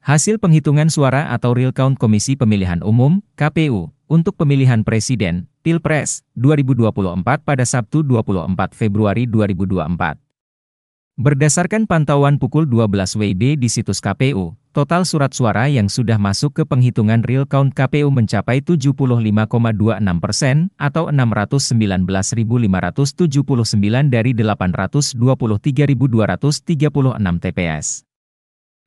Hasil penghitungan suara atau real count Komisi Pemilihan Umum (KPU) untuk pemilihan presiden Pilpres 2024 pada Sabtu 24 Februari 2024. Berdasarkan pantauan pukul 12 WIB di situs KPU, total surat suara yang sudah masuk ke penghitungan real count KPU mencapai 75,26 persen atau 619.579 dari 823.236 TPS.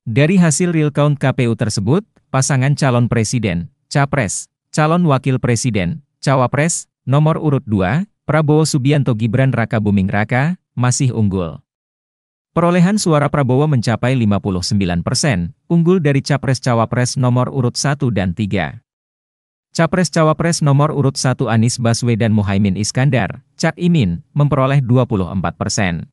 Dari hasil real count KPU tersebut, pasangan calon presiden, capres, calon wakil presiden, cawapres, nomor urut 2, Prabowo Subianto Gibran Raka Buming Raka, masih unggul. Perolehan suara Prabowo mencapai 59 persen, unggul dari capres-cawapres nomor urut 1 dan 3. Capres-cawapres nomor urut 1 Anies Baswedan Muhaimin Iskandar, Cak Imin, memperoleh 24 persen.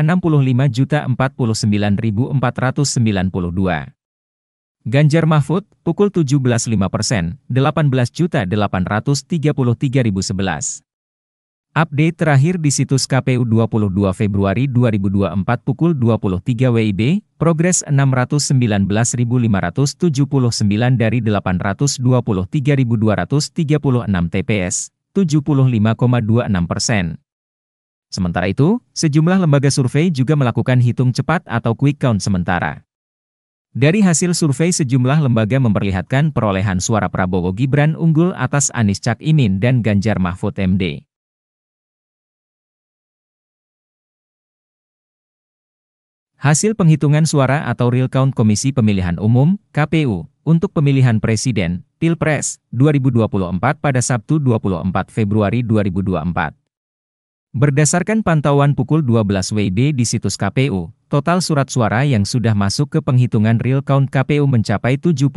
65.049.492. Ganjar Mahfud, pukul 17,5%, persen, 18.833.011. Update terakhir di situs KPU 22 Februari 2024 pukul 23 WIB, progres 619.579 dari 823.236 TPS, 75,26 persen. Sementara itu, sejumlah lembaga survei juga melakukan hitung cepat atau quick count sementara. Dari hasil survei sejumlah lembaga memperlihatkan perolehan suara Prabowo Gibran unggul atas Anies Cak Imin dan Ganjar Mahfud MD. Hasil penghitungan suara atau real count Komisi Pemilihan Umum (KPU) untuk pemilihan presiden (Pilpres) 2024 pada Sabtu 24 Februari 2024 Berdasarkan pantauan pukul 12 WIB di situs KPU, total surat suara yang sudah masuk ke penghitungan real count KPU mencapai 75,26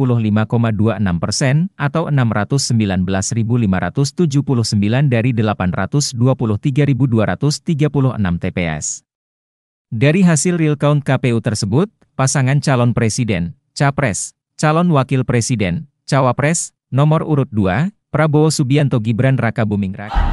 persen atau 619.579 dari 823.236 TPS. Dari hasil real count KPU tersebut, pasangan calon presiden, capres, calon wakil presiden, cawapres, nomor urut 2, Prabowo Subianto Gibran Raka Buming Raka.